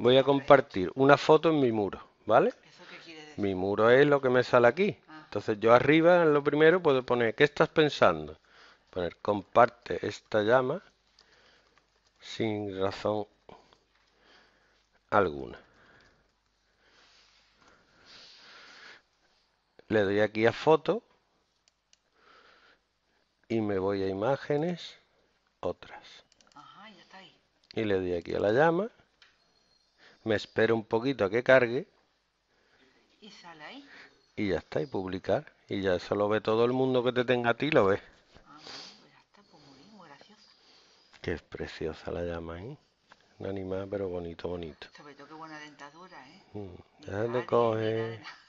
voy a compartir una foto en mi muro, ¿vale? Mi muro es lo que me sale aquí. Ah. Entonces yo arriba, en lo primero, puedo poner, ¿qué estás pensando? Poner, comparte esta llama sin razón alguna. Le doy aquí a foto y me voy a imágenes, otras. Y le doy aquí a la llama me espero un poquito a que cargue. Y sale ahí. Y ya está, y publicar. Y ya eso lo ve todo el mundo que te tenga a ti, lo ve. Que es preciosa la llama, ¿eh? No animal, pero bonito, bonito. Ya lo coge.